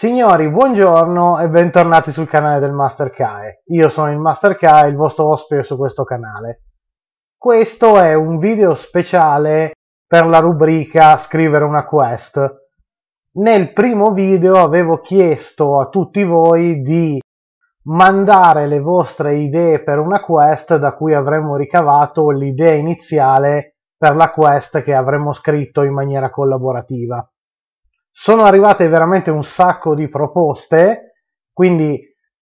Signori, buongiorno e bentornati sul canale del Master Kae. Io sono il Master Kae, il vostro ospite su questo canale. Questo è un video speciale per la rubrica Scrivere una quest. Nel primo video avevo chiesto a tutti voi di mandare le vostre idee per una quest da cui avremmo ricavato l'idea iniziale per la quest che avremmo scritto in maniera collaborativa. Sono arrivate veramente un sacco di proposte, quindi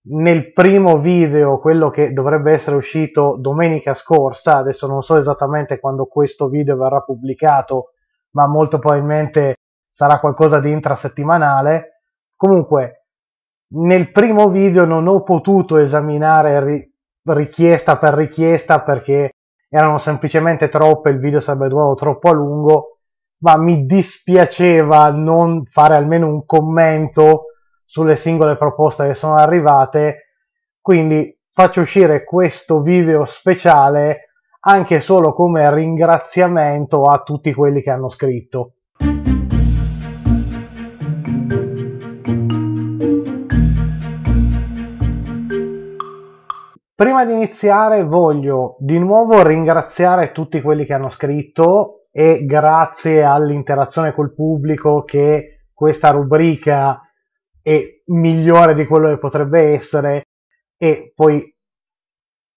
nel primo video, quello che dovrebbe essere uscito domenica scorsa, adesso non so esattamente quando questo video verrà pubblicato, ma molto probabilmente sarà qualcosa di intrasettimanale. Comunque, nel primo video non ho potuto esaminare ri- richiesta per richiesta perché erano semplicemente troppe, il video sarebbe durato troppo a lungo ma mi dispiaceva non fare almeno un commento sulle singole proposte che sono arrivate, quindi faccio uscire questo video speciale anche solo come ringraziamento a tutti quelli che hanno scritto. Prima di iniziare voglio di nuovo ringraziare tutti quelli che hanno scritto e grazie all'interazione col pubblico che questa rubrica è migliore di quello che potrebbe essere e poi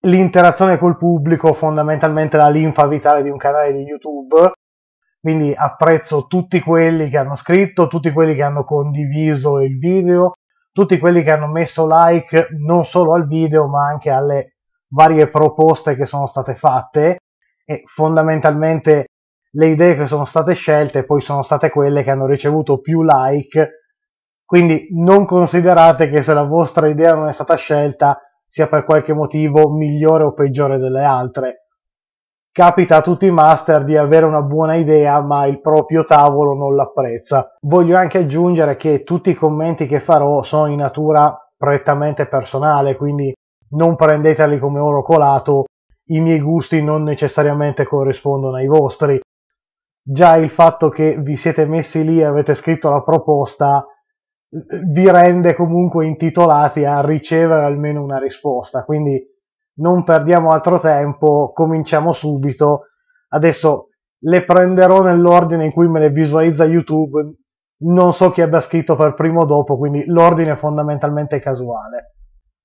l'interazione col pubblico fondamentalmente la linfa vitale di un canale di YouTube quindi apprezzo tutti quelli che hanno scritto, tutti quelli che hanno condiviso il video, tutti quelli che hanno messo like non solo al video ma anche alle varie proposte che sono state fatte e fondamentalmente le idee che sono state scelte poi sono state quelle che hanno ricevuto più like, quindi non considerate che se la vostra idea non è stata scelta sia per qualche motivo migliore o peggiore delle altre. Capita a tutti i master di avere una buona idea, ma il proprio tavolo non l'apprezza. Voglio anche aggiungere che tutti i commenti che farò sono di natura prettamente personale, quindi non prendeteli come oro colato, i miei gusti non necessariamente corrispondono ai vostri già il fatto che vi siete messi lì e avete scritto la proposta vi rende comunque intitolati a ricevere almeno una risposta. Quindi non perdiamo altro tempo, cominciamo subito. Adesso le prenderò nell'ordine in cui me le visualizza YouTube. Non so chi abbia scritto per primo o dopo, quindi l'ordine è fondamentalmente casuale.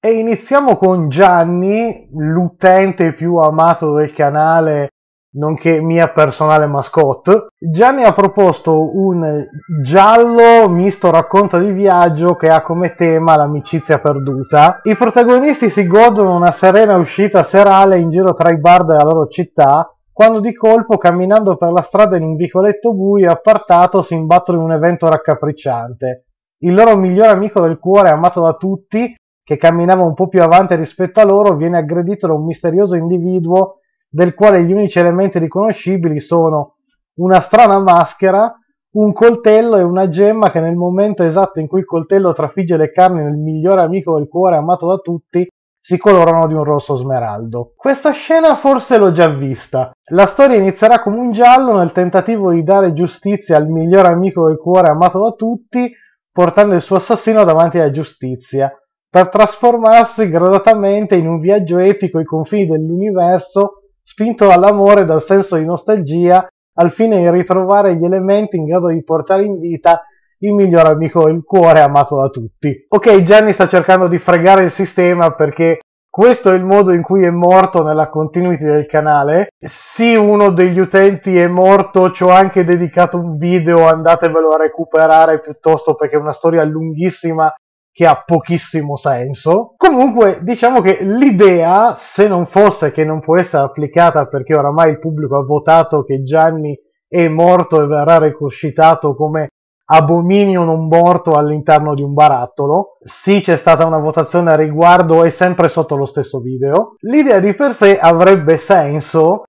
E iniziamo con Gianni, l'utente più amato del canale nonché mia personale mascotte. Gianni ha proposto un giallo misto racconto di viaggio che ha come tema l'amicizia perduta. I protagonisti si godono una serena uscita serale in giro tra i bar della loro città quando di colpo, camminando per la strada in un vicoletto buio e appartato, si imbattono in un evento raccapricciante. Il loro migliore amico del cuore, amato da tutti, che camminava un po' più avanti rispetto a loro, viene aggredito da un misterioso individuo del quale gli unici elementi riconoscibili sono una strana maschera, un coltello e una gemma che nel momento esatto in cui il coltello trafigge le carni del migliore amico del cuore amato da tutti, si colorano di un rosso smeraldo. Questa scena forse l'ho già vista. La storia inizierà come un giallo nel tentativo di dare giustizia al migliore amico del cuore amato da tutti, portando il suo assassino davanti alla giustizia, per trasformarsi gradatamente in un viaggio epico ai confini dell'universo spinto all'amore dal senso di nostalgia al fine di ritrovare gli elementi in grado di portare in vita il miglior amico il cuore amato da tutti. Ok, Gianni sta cercando di fregare il sistema perché questo è il modo in cui è morto nella continuity del canale. Sì, uno degli utenti è morto, ci ho anche dedicato un video, andatevelo a recuperare piuttosto perché è una storia lunghissima che ha pochissimo senso. Comunque, diciamo che l'idea, se non fosse che non può essere applicata perché oramai il pubblico ha votato che Gianni è morto e verrà resuscitato come abominio non morto all'interno di un barattolo. Sì, c'è stata una votazione a riguardo e sempre sotto lo stesso video. L'idea di per sé avrebbe senso.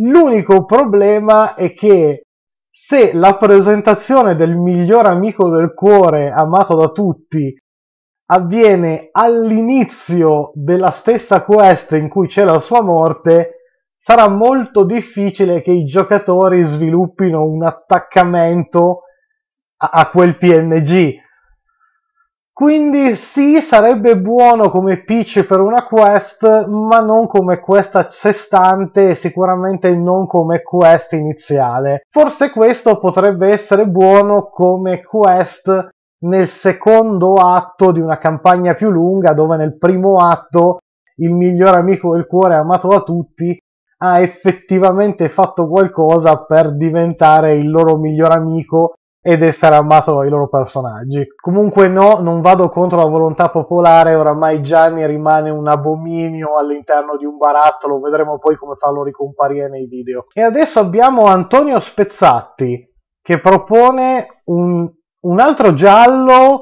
L'unico problema è che se la presentazione del miglior amico del cuore amato da tutti avviene all'inizio della stessa quest in cui c'è la sua morte, sarà molto difficile che i giocatori sviluppino un attaccamento a, a quel PNG. Quindi sì, sarebbe buono come pitch per una quest, ma non come quest a sé stante e sicuramente non come quest iniziale. Forse questo potrebbe essere buono come quest nel secondo atto di una campagna più lunga dove nel primo atto il miglior amico del cuore amato da tutti ha effettivamente fatto qualcosa per diventare il loro miglior amico ed essere amato dai loro personaggi. Comunque no, non vado contro la volontà popolare, oramai Gianni rimane un abominio all'interno di un barattolo, vedremo poi come farlo ricomparire nei video. E adesso abbiamo Antonio Spezzatti che propone un un altro giallo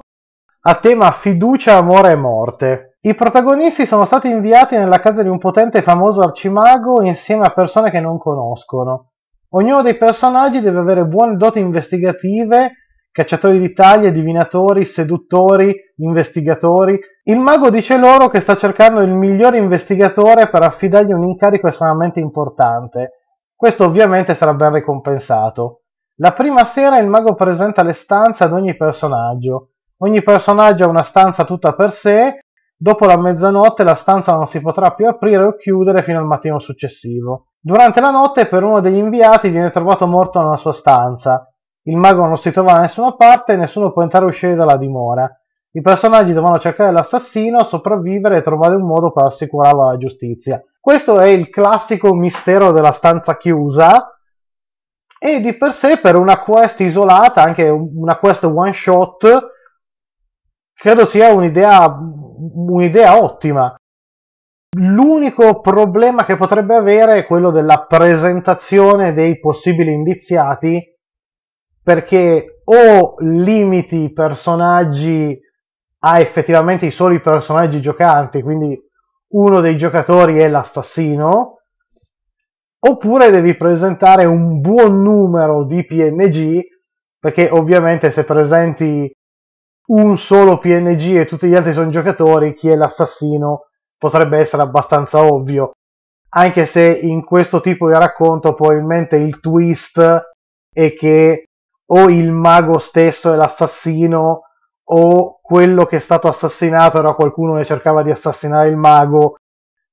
a tema fiducia, amore e morte. I protagonisti sono stati inviati nella casa di un potente e famoso arcimago insieme a persone che non conoscono. Ognuno dei personaggi deve avere buone doti investigative, cacciatori di taglie, divinatori, seduttori, investigatori. Il mago dice loro che sta cercando il migliore investigatore per affidargli un incarico estremamente importante. Questo ovviamente sarà ben ricompensato. La prima sera il mago presenta le stanze ad ogni personaggio. Ogni personaggio ha una stanza tutta per sé. Dopo la mezzanotte la stanza non si potrà più aprire o chiudere fino al mattino successivo. Durante la notte per uno degli inviati viene trovato morto nella sua stanza. Il mago non si trova da nessuna parte e nessuno può entrare o uscire dalla dimora. I personaggi dovranno cercare l'assassino, sopravvivere e trovare un modo per assicurare la giustizia. Questo è il classico mistero della stanza chiusa, e di per sé per una quest isolata, anche una quest one shot, credo sia un'idea, un'idea ottima. L'unico problema che potrebbe avere è quello della presentazione dei possibili indiziati, perché o limiti i personaggi a effettivamente i soli personaggi giocanti, quindi uno dei giocatori è l'assassino, oppure devi presentare un buon numero di PNG, perché ovviamente se presenti un solo PNG e tutti gli altri sono giocatori, chi è l'assassino potrebbe essere abbastanza ovvio. Anche se in questo tipo di racconto probabilmente il twist è che o il mago stesso è l'assassino o quello che è stato assassinato era qualcuno che cercava di assassinare il mago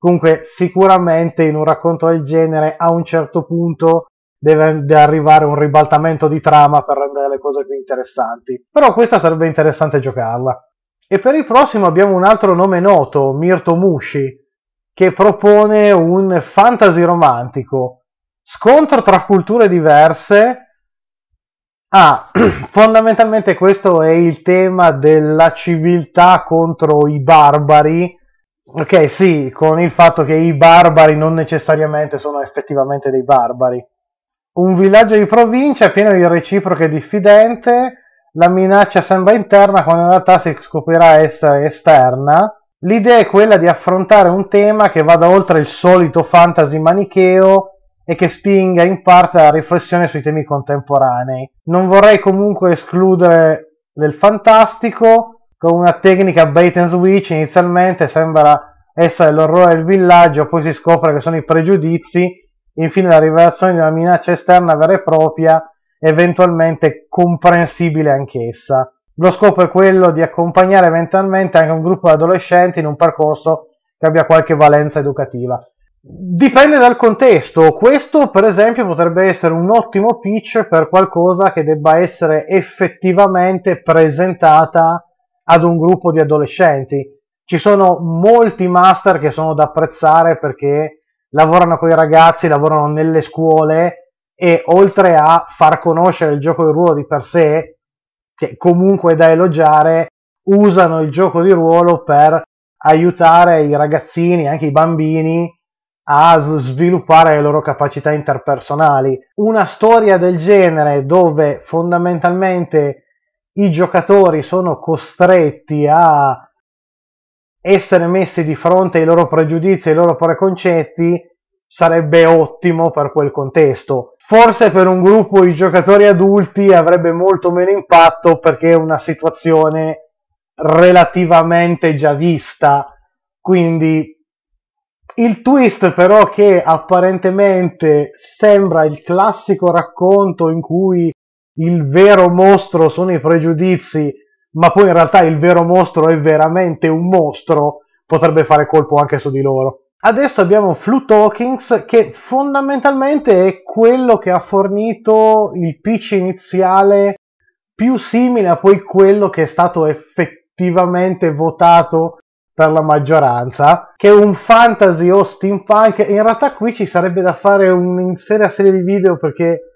Comunque, sicuramente in un racconto del genere a un certo punto deve arrivare un ribaltamento di trama per rendere le cose più interessanti. Però questa sarebbe interessante giocarla. E per il prossimo abbiamo un altro nome noto, Mirto Mushi, che propone un fantasy romantico. Scontro tra culture diverse. Ah, fondamentalmente questo è il tema della civiltà contro i barbari Ok, sì, con il fatto che i barbari non necessariamente sono effettivamente dei barbari. Un villaggio di provincia pieno di reciproche diffidente, la minaccia sembra interna quando in realtà si scoprirà essere esterna. L'idea è quella di affrontare un tema che vada oltre il solito fantasy manicheo e che spinga in parte la riflessione sui temi contemporanei. Non vorrei comunque escludere del fantastico, con una tecnica bait and switch inizialmente sembra essere l'orrore del villaggio, poi si scopre che sono i pregiudizi, infine la rivelazione di una minaccia esterna vera e propria, eventualmente comprensibile anch'essa. Lo scopo è quello di accompagnare mentalmente anche un gruppo di adolescenti in un percorso che abbia qualche valenza educativa. Dipende dal contesto, questo per esempio potrebbe essere un ottimo pitch per qualcosa che debba essere effettivamente presentata ad un gruppo di adolescenti. Ci sono molti master che sono da apprezzare perché lavorano con i ragazzi, lavorano nelle scuole e oltre a far conoscere il gioco di ruolo di per sé, che comunque è da elogiare, usano il gioco di ruolo per aiutare i ragazzini, anche i bambini, a sviluppare le loro capacità interpersonali. Una storia del genere dove fondamentalmente i giocatori sono costretti a essere messi di fronte ai loro pregiudizi e ai loro preconcetti sarebbe ottimo per quel contesto. Forse per un gruppo di giocatori adulti avrebbe molto meno impatto perché è una situazione relativamente già vista. Quindi il twist però che apparentemente sembra il classico racconto in cui il vero mostro sono i pregiudizi, ma poi in realtà il vero mostro è veramente un mostro, potrebbe fare colpo anche su di loro. Adesso abbiamo Flu Talkings che fondamentalmente è quello che ha fornito il pitch iniziale più simile a poi quello che è stato effettivamente votato per la maggioranza, che è un fantasy o steampunk. In realtà qui ci sarebbe da fare un'insera serie di video perché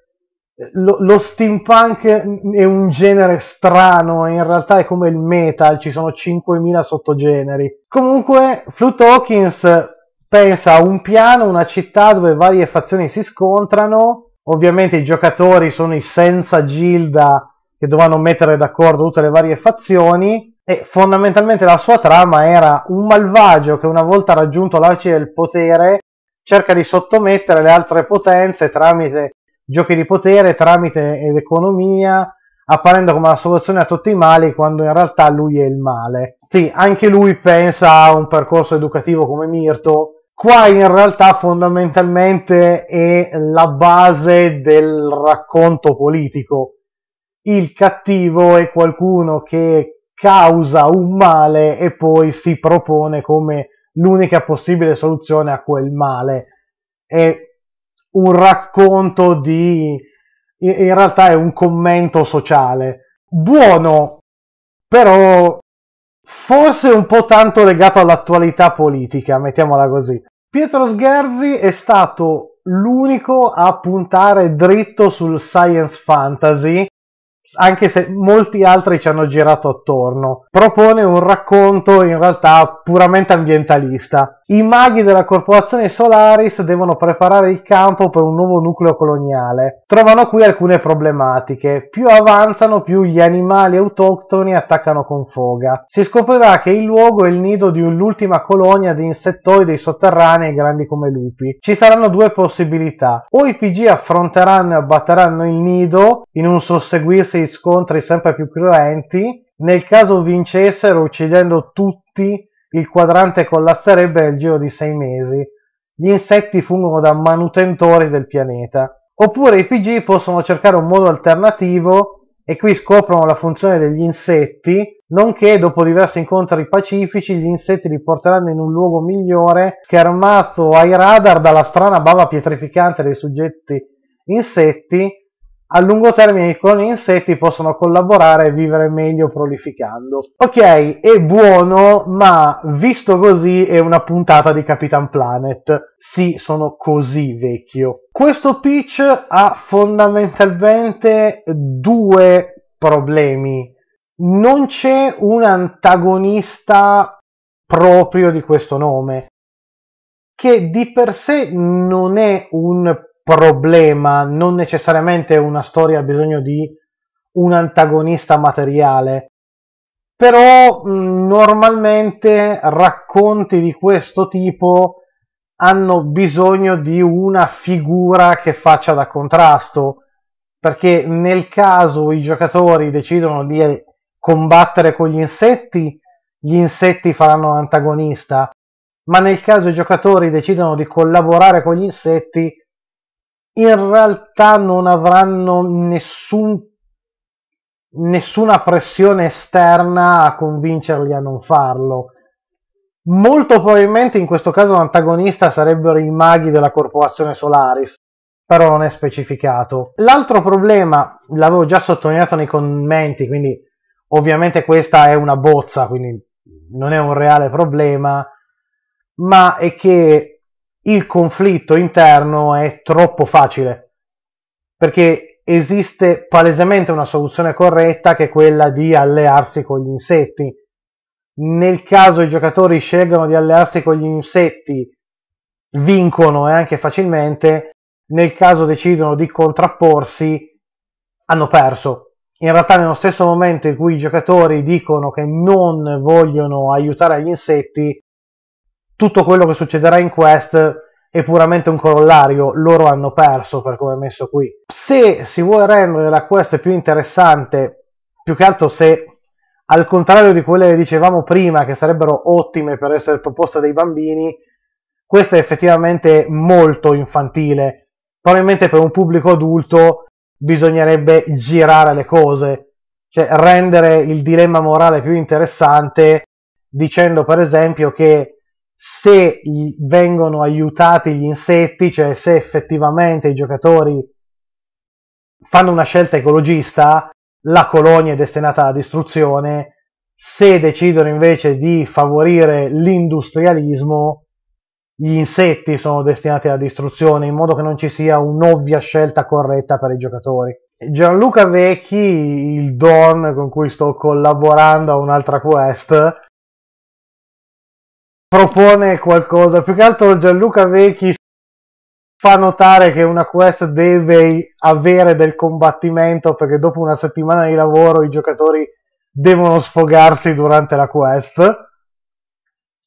lo, lo, steampunk è un genere strano, in realtà è come il metal, ci sono 5.000 sottogeneri. Comunque, Flut Hawkins pensa a un piano, una città dove varie fazioni si scontrano, ovviamente i giocatori sono i senza gilda che dovranno mettere d'accordo tutte le varie fazioni e fondamentalmente la sua trama era un malvagio che una volta raggiunto l'arci del potere cerca di sottomettere le altre potenze tramite giochi di potere tramite ed economia, apparendo come la soluzione a tutti i mali quando in realtà lui è il male. Sì, anche lui pensa a un percorso educativo come Mirto. Qua in realtà fondamentalmente è la base del racconto politico. Il cattivo è qualcuno che causa un male e poi si propone come l'unica possibile soluzione a quel male. E un racconto di... in realtà è un commento sociale. Buono, però forse un po' tanto legato all'attualità politica, mettiamola così. Pietro Sgherzi è stato l'unico a puntare dritto sul science fantasy, anche se molti altri ci hanno girato attorno. Propone un racconto in realtà puramente ambientalista i maghi della corporazione Solaris devono preparare il campo per un nuovo nucleo coloniale. Trovano qui alcune problematiche. Più avanzano, più gli animali autoctoni attaccano con foga. Si scoprirà che il luogo è il nido di un'ultima colonia di insettoidi sotterranei grandi come lupi. Ci saranno due possibilità. O i PG affronteranno e abbatteranno il nido in un susseguirsi di scontri sempre più cruenti. Nel caso vincessero uccidendo tutti il quadrante collasserebbe nel giro di sei mesi. Gli insetti fungono da manutentori del pianeta. Oppure i PG possono cercare un modo alternativo e qui scoprono la funzione degli insetti, nonché dopo diversi incontri pacifici gli insetti li porteranno in un luogo migliore, schermato ai radar dalla strana bava pietrificante dei soggetti insetti a lungo termine con gli insetti possono collaborare e vivere meglio prolificando. Ok, è buono, ma visto così è una puntata di Capitan Planet. Sì, sono così vecchio. Questo pitch ha fondamentalmente due problemi. Non c'è un antagonista proprio di questo nome, che di per sé non è un problema, non necessariamente una storia ha bisogno di un antagonista materiale, però mh, mm, normalmente racconti di questo tipo hanno bisogno di una figura che faccia da contrasto, perché nel caso i giocatori decidono di eh, combattere con gli insetti, gli insetti faranno l'antagonista, ma nel caso i giocatori decidono di collaborare con gli insetti, in realtà non avranno nessun, nessuna pressione esterna a convincerli a non farlo. Molto probabilmente in questo caso l'antagonista sarebbero i maghi della corporazione Solaris, però non è specificato. L'altro problema, l'avevo già sottolineato nei commenti, quindi ovviamente questa è una bozza, quindi non è un reale problema, ma è che il conflitto interno è troppo facile perché esiste palesemente una soluzione corretta che è quella di allearsi con gli insetti. Nel caso i giocatori scelgano di allearsi con gli insetti, vincono e eh, anche facilmente, nel caso decidono di contrapporsi, hanno perso. In realtà nello stesso momento in cui i giocatori dicono che non vogliono aiutare gli insetti, tutto quello che succederà in Quest è puramente un corollario, loro hanno perso per come è messo qui. Se si vuole rendere la Quest più interessante, più che altro se al contrario di quelle che dicevamo prima, che sarebbero ottime per essere proposte dai bambini, questa è effettivamente molto infantile. Probabilmente per un pubblico adulto bisognerebbe girare le cose, cioè rendere il dilemma morale più interessante dicendo per esempio che se vengono aiutati gli insetti, cioè se effettivamente i giocatori fanno una scelta ecologista, la colonia è destinata alla distruzione, se decidono invece di favorire l'industrialismo, gli insetti sono destinati alla distruzione, in modo che non ci sia un'ovvia scelta corretta per i giocatori. Gianluca Vecchi, il Don con cui sto collaborando a un'altra quest, propone qualcosa. Più che altro Gianluca Vecchi fa notare che una quest deve avere del combattimento perché dopo una settimana di lavoro i giocatori devono sfogarsi durante la quest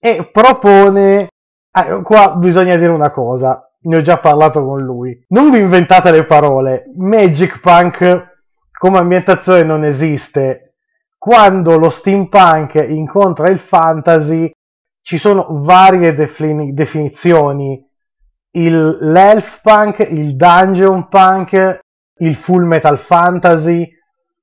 e propone eh, qua bisogna dire una cosa ne ho già parlato con lui non vi inventate le parole magic punk come ambientazione non esiste quando lo steampunk incontra il fantasy ci sono varie defini- definizioni, il, l'elf punk, il dungeon punk, il full metal fantasy,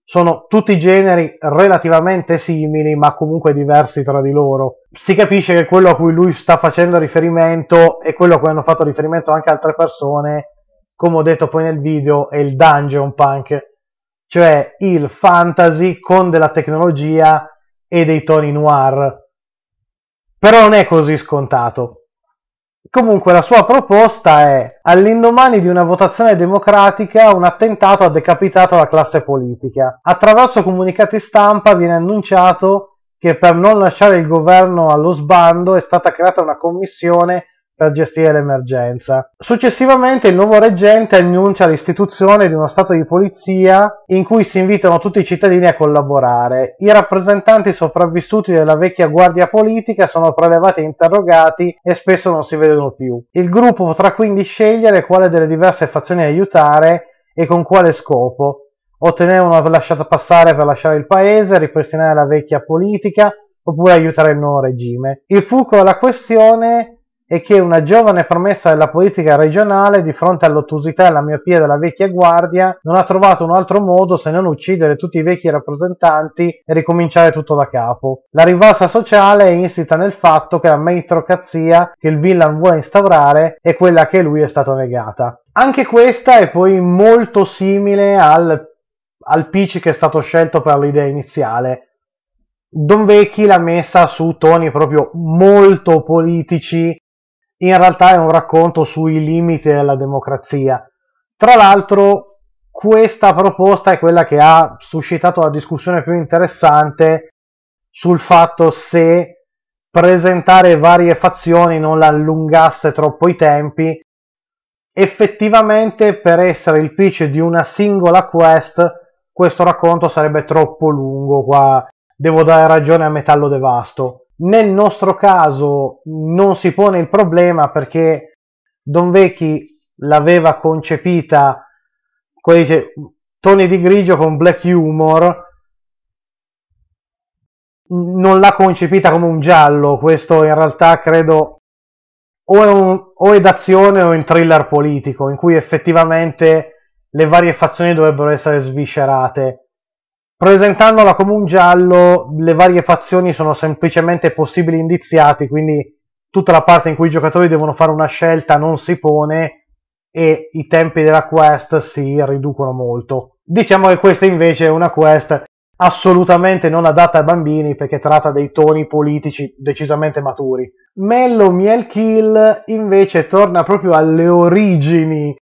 sono tutti generi relativamente simili ma comunque diversi tra di loro. Si capisce che quello a cui lui sta facendo riferimento e quello a cui hanno fatto riferimento anche altre persone, come ho detto poi nel video, è il dungeon punk, cioè il fantasy con della tecnologia e dei toni noir però non è così scontato. Comunque la sua proposta è, all'indomani di una votazione democratica, un attentato ha decapitato la classe politica. Attraverso comunicati stampa viene annunciato che per non lasciare il governo allo sbando è stata creata una commissione per gestire l'emergenza. Successivamente il nuovo reggente annuncia l'istituzione di uno stato di polizia in cui si invitano tutti i cittadini a collaborare. I rappresentanti sopravvissuti della vecchia guardia politica sono prelevati e interrogati e spesso non si vedono più. Il gruppo potrà quindi scegliere quale delle diverse fazioni aiutare e con quale scopo. Ottenere una lasciata passare per lasciare il paese, ripristinare la vecchia politica oppure aiutare il nuovo regime. Il fulcro della questione e che una giovane promessa della politica regionale, di fronte all'ottusità e alla miopia della vecchia guardia, non ha trovato un altro modo se non uccidere tutti i vecchi rappresentanti e ricominciare tutto da capo. La rivalsa sociale è insita nel fatto che la meritocrazia che il villain vuole instaurare è quella che lui è stata negata. Anche questa è poi molto simile al, al pitch che è stato scelto per l'idea iniziale. Don Vecchi l'ha messa su toni proprio molto politici in realtà è un racconto sui limiti della democrazia. Tra l'altro, questa proposta è quella che ha suscitato la discussione più interessante sul fatto se presentare varie fazioni non allungasse troppo i tempi. Effettivamente, per essere il pitch di una singola quest, questo racconto sarebbe troppo lungo. Qua devo dare ragione a Metallo Devasto nel nostro caso non si pone il problema perché Don Vecchi l'aveva concepita dice, toni di grigio con black humor, non l'ha concepita come un giallo, questo in realtà credo o è, un, o è d'azione o è un thriller politico, in cui effettivamente le varie fazioni dovrebbero essere sviscerate presentandola come un giallo le varie fazioni sono semplicemente possibili indiziati quindi tutta la parte in cui i giocatori devono fare una scelta non si pone e i tempi della quest si riducono molto diciamo che questa invece è una quest assolutamente non adatta ai bambini perché tratta dei toni politici decisamente maturi Mello Miel Kill invece torna proprio alle origini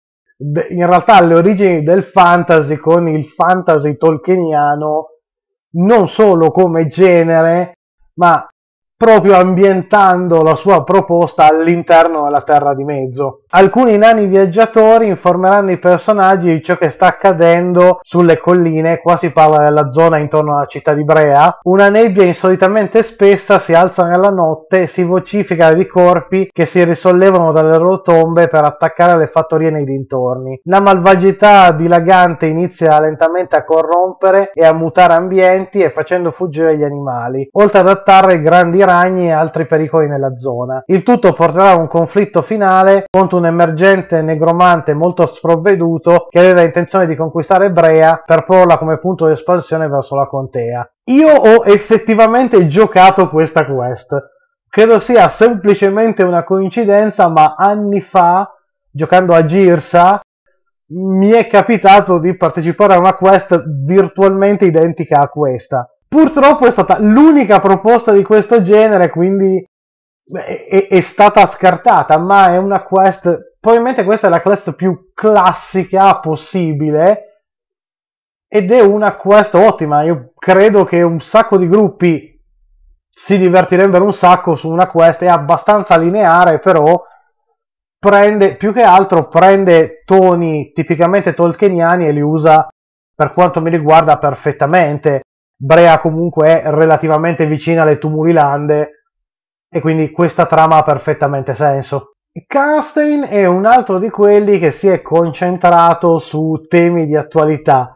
in realtà le origini del fantasy con il fantasy tolkieniano non solo come genere, ma proprio ambientando la sua proposta all'interno della Terra di Mezzo. Alcuni nani viaggiatori informeranno i personaggi di ciò che sta accadendo sulle colline, qua si parla della zona intorno alla città di Brea, una nebbia insolitamente spessa si alza nella notte e si vocifica di corpi che si risollevano dalle loro tombe per attaccare le fattorie nei dintorni. La malvagità dilagante inizia lentamente a corrompere e a mutare ambienti e facendo fuggire gli animali, oltre ad attare grandi rami ragni e altri pericoli nella zona. Il tutto porterà a un conflitto finale contro un emergente negromante molto sprovveduto che aveva intenzione di conquistare Brea per porla come punto di espansione verso la contea. Io ho effettivamente giocato questa quest. Credo sia semplicemente una coincidenza, ma anni fa, giocando a Girsa, mi è capitato di partecipare a una quest virtualmente identica a questa Purtroppo è stata l'unica proposta di questo genere, quindi è, è, stata scartata, ma è una quest, probabilmente questa è la quest più classica possibile ed è una quest ottima, io credo che un sacco di gruppi si divertirebbero un sacco su una quest, è abbastanza lineare però prende, più che altro prende toni tipicamente tolkieniani e li usa per quanto mi riguarda perfettamente Brea comunque è relativamente vicina alle Tumulilande e quindi questa trama ha perfettamente senso. Karstein è un altro di quelli che si è concentrato su temi di attualità,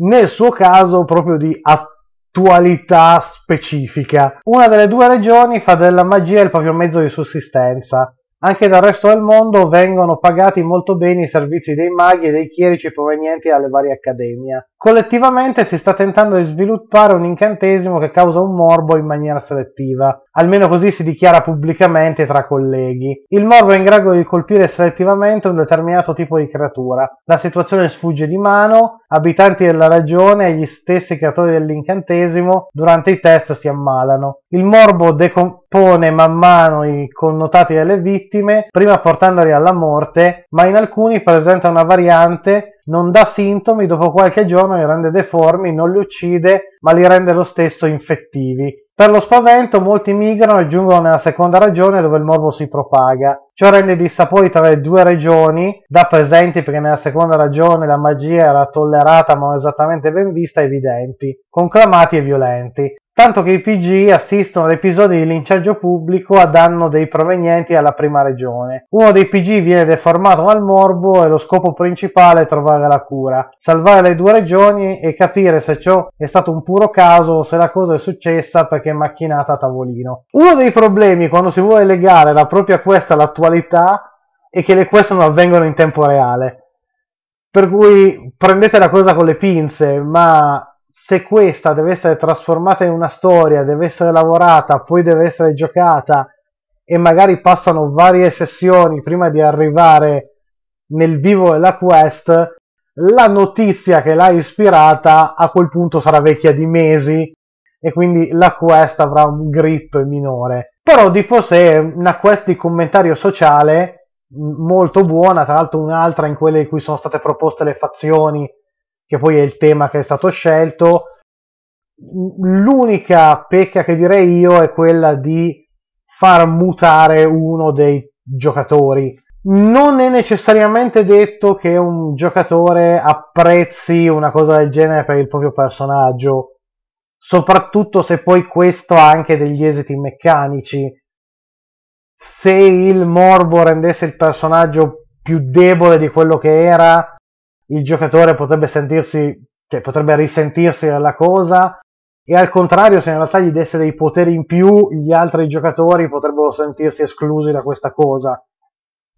nel suo caso proprio di attualità specifica. Una delle due regioni fa della magia il proprio mezzo di sussistenza anche dal resto del mondo vengono pagati molto bene i servizi dei maghi e dei chierici provenienti dalle varie accademie. Collettivamente si sta tentando di sviluppare un incantesimo che causa un morbo in maniera selettiva, almeno così si dichiara pubblicamente tra colleghi. Il morbo è in grado di colpire selettivamente un determinato tipo di creatura. La situazione sfugge di mano, abitanti della regione e gli stessi creatori dell'incantesimo durante i test si ammalano. Il morbo decompone man mano i connotati delle vittime, prima portandoli alla morte, ma in alcuni presenta una variante non dà sintomi, dopo qualche giorno li rende deformi, non li uccide, ma li rende lo stesso infettivi. Per lo spavento molti migrano e giungono nella seconda regione dove il morbo si propaga. Ciò rende dissapori tra le due regioni, da presenti perché nella seconda regione la magia era tollerata ma non esattamente ben vista, evidenti, conclamati e violenti tanto che i PG assistono ad episodi di linciaggio pubblico a danno dei provenienti alla prima regione. Uno dei PG viene deformato dal morbo e lo scopo principale è trovare la cura, salvare le due regioni e capire se ciò è stato un puro caso o se la cosa è successa perché è macchinata a tavolino. Uno dei problemi quando si vuole legare la propria quest all'attualità è che le quest non avvengono in tempo reale. Per cui prendete la cosa con le pinze, ma se questa deve essere trasformata in una storia, deve essere lavorata, poi deve essere giocata e magari passano varie sessioni prima di arrivare nel vivo della quest, la notizia che l'ha ispirata a quel punto sarà vecchia di mesi e quindi la quest avrà un grip minore. Però di per sé è una quest di commentario sociale molto buona, tra l'altro un'altra in quelle in cui sono state proposte le fazioni che poi è il tema che è stato scelto. L'unica pecca che direi io è quella di far mutare uno dei giocatori. Non è necessariamente detto che un giocatore apprezzi una cosa del genere per il proprio personaggio, soprattutto se poi questo ha anche degli esiti meccanici. Se il morbo rendesse il personaggio più debole di quello che era, il giocatore potrebbe sentirsi, cioè potrebbe risentirsi della cosa e al contrario se in realtà gli desse dei poteri in più gli altri giocatori potrebbero sentirsi esclusi da questa cosa.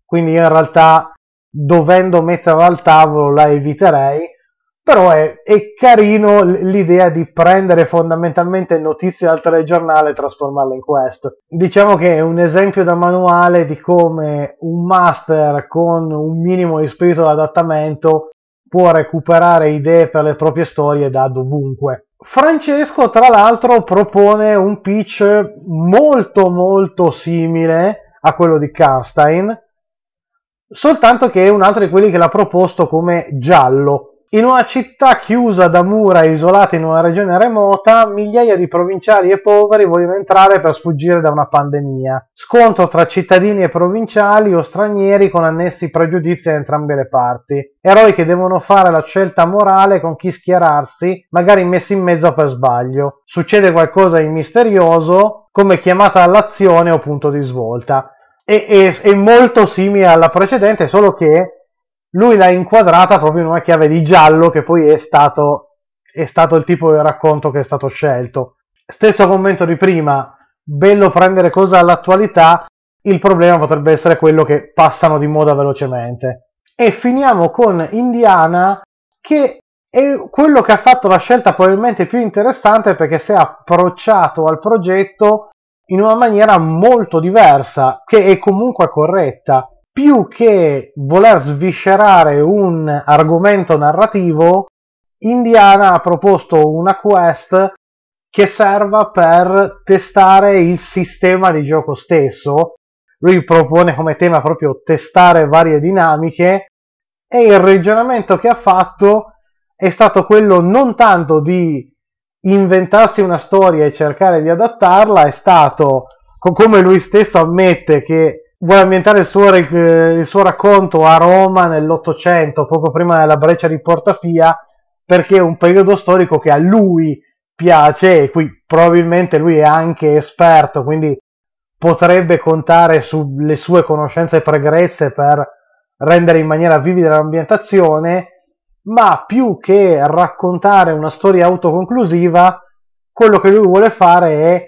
Quindi in realtà dovendo metterla al tavolo la eviterei, però è, è carino l'idea di prendere fondamentalmente notizie dal telegiornale e trasformarle in quest. Diciamo che è un esempio da manuale di come un master con un minimo di spirito di adattamento può recuperare idee per le proprie storie da dovunque. Francesco, tra l'altro, propone un pitch molto molto simile a quello di Karstein, soltanto che è un altro di quelli che l'ha proposto come giallo, in una città chiusa da mura e isolata in una regione remota, migliaia di provinciali e poveri vogliono entrare per sfuggire da una pandemia. Scontro tra cittadini e provinciali o stranieri con annessi pregiudizi da entrambe le parti. Eroi che devono fare la scelta morale con chi schierarsi, magari messi in mezzo per sbaglio. Succede qualcosa di misterioso, come chiamata all'azione o punto di svolta. E, è, è molto simile alla precedente, solo che lui l'ha inquadrata proprio in una chiave di giallo che poi è stato, è stato il tipo di racconto che è stato scelto. Stesso commento di prima, bello prendere cosa all'attualità, il problema potrebbe essere quello che passano di moda velocemente. E finiamo con Indiana, che è quello che ha fatto la scelta probabilmente più interessante perché si è approcciato al progetto in una maniera molto diversa, che è comunque corretta più che voler sviscerare un argomento narrativo, Indiana ha proposto una quest che serva per testare il sistema di gioco stesso. Lui propone come tema proprio testare varie dinamiche e il ragionamento che ha fatto è stato quello non tanto di inventarsi una storia e cercare di adattarla, è stato, come lui stesso ammette che vuole ambientare il suo, eh, il suo racconto a Roma nell'Ottocento, poco prima della breccia di Portafia, perché è un periodo storico che a lui piace e qui probabilmente lui è anche esperto, quindi potrebbe contare sulle sue conoscenze pregresse per rendere in maniera vivida l'ambientazione, ma più che raccontare una storia autoconclusiva, quello che lui vuole fare è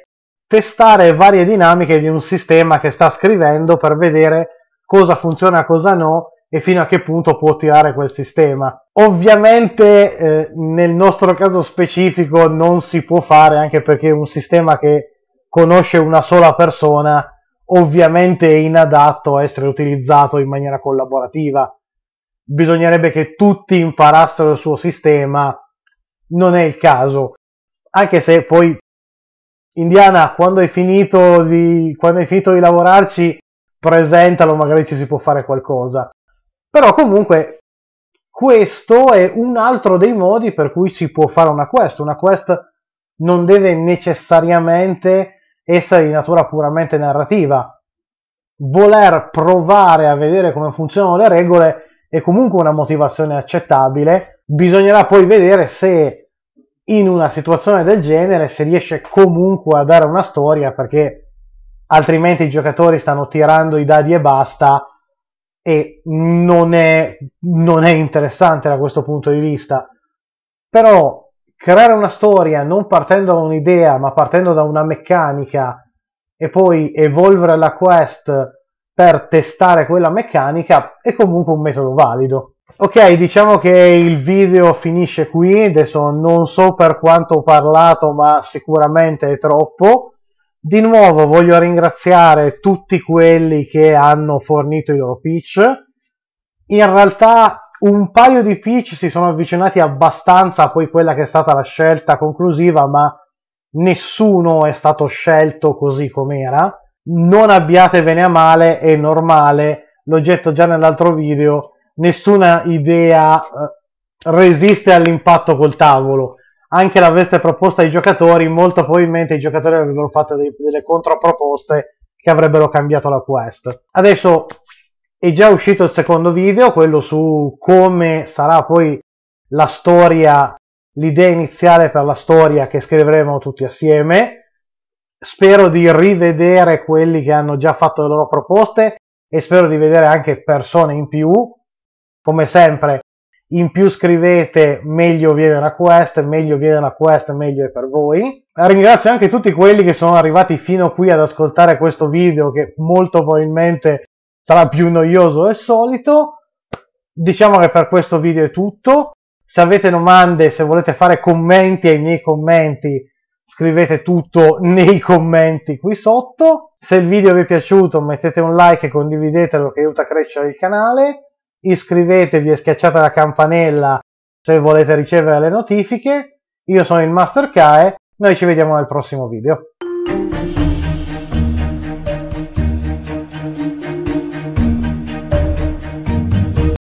testare varie dinamiche di un sistema che sta scrivendo per vedere cosa funziona, cosa no e fino a che punto può tirare quel sistema. Ovviamente eh, nel nostro caso specifico non si può fare anche perché un sistema che conosce una sola persona ovviamente è inadatto a essere utilizzato in maniera collaborativa. Bisognerebbe che tutti imparassero il suo sistema, non è il caso, anche se poi Indiana, quando hai finito di, quando hai finito di lavorarci, presentalo, magari ci si può fare qualcosa. Però comunque questo è un altro dei modi per cui si può fare una quest. Una quest non deve necessariamente essere di natura puramente narrativa. Voler provare a vedere come funzionano le regole è comunque una motivazione accettabile. Bisognerà poi vedere se in una situazione del genere se riesce comunque a dare una storia perché altrimenti i giocatori stanno tirando i dadi e basta e non è, non è interessante da questo punto di vista. Però creare una storia non partendo da un'idea ma partendo da una meccanica e poi evolvere la quest per testare quella meccanica è comunque un metodo valido. Ok, diciamo che il video finisce qui, adesso non so per quanto ho parlato, ma sicuramente è troppo. Di nuovo voglio ringraziare tutti quelli che hanno fornito i loro pitch. In realtà un paio di pitch si sono avvicinati abbastanza a poi quella che è stata la scelta conclusiva, ma nessuno è stato scelto così com'era. Non abbiatevene a male, è normale, l'ho detto già nell'altro video, nessuna idea eh, resiste all'impatto col tavolo. Anche la proposta ai giocatori, molto probabilmente i giocatori avrebbero fatto dei, delle controproposte che avrebbero cambiato la quest. Adesso è già uscito il secondo video, quello su come sarà poi la storia, l'idea iniziale per la storia che scriveremo tutti assieme. Spero di rivedere quelli che hanno già fatto le loro proposte e spero di vedere anche persone in più come sempre in più scrivete meglio viene la quest, meglio viene la quest, meglio è per voi. Ringrazio anche tutti quelli che sono arrivati fino qui ad ascoltare questo video che molto probabilmente sarà più noioso del solito. Diciamo che per questo video è tutto. Se avete domande, se volete fare commenti ai miei commenti, scrivete tutto nei commenti qui sotto. Se il video vi è piaciuto mettete un like e condividetelo che aiuta a crescere il canale iscrivetevi e schiacciate la campanella se volete ricevere le notifiche. Io sono il Master Kae, noi ci vediamo nel prossimo video.